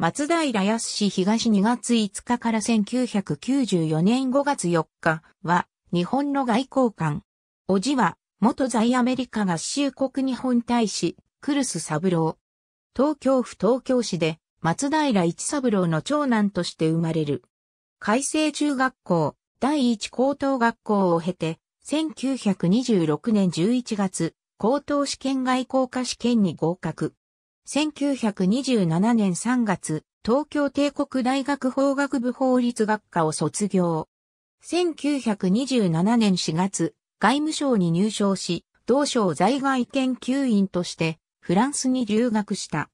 松平康東2月5日から1994年5月4日は日本の外交官。おじは元在アメリカ合衆国日本大使クルス三郎。東京府東京市で松平一三郎の長男として生まれる。改正中学校第一高等学校を経て1926年11月高等試験外交科試験に合格。1927年3月、東京帝国大学法学部法律学科を卒業。1927年4月、外務省に入省し、同省在外研究員として、フランスに留学した。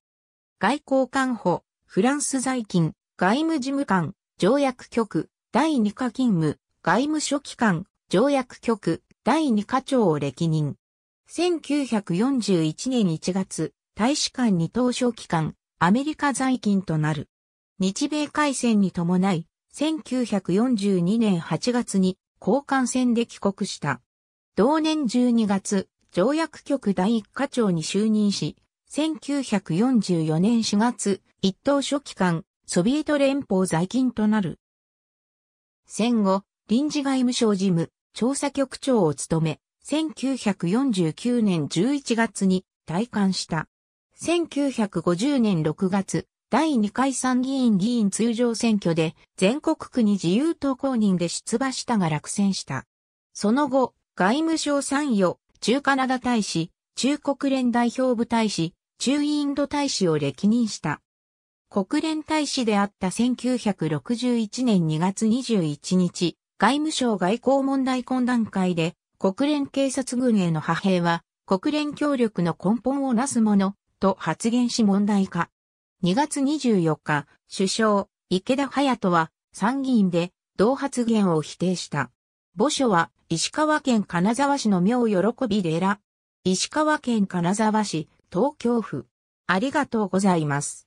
外交官補、フランス在勤、外務事務官、条約局、第2課勤務、外務書記官、条約局、第2課長を歴任。1941年1月、大使館に当初期間、アメリカ在勤となる。日米海戦に伴い、1942年8月に交換戦で帰国した。同年12月、条約局第一課長に就任し、1944年4月、一等書記官、ソビエト連邦在勤となる。戦後、臨時外務省事務、調査局長を務め、1949年11月に退官した。1950年6月、第2回参議院議員通常選挙で全国区に自由党公認で出馬したが落選した。その後、外務省参与、中カナダ大使、中国連代表部大使、中インド大使を歴任した。国連大使であった1961年2月21日、外務省外交問題懇談会で国連警察軍への派兵は国連協力の根本をなすものと発言し問題化。2月24日、首相、池田隼人は参議院で同発言を否定した。墓所は石川県金沢市の妙喜び寺。石川県金沢市、東京府。ありがとうございます。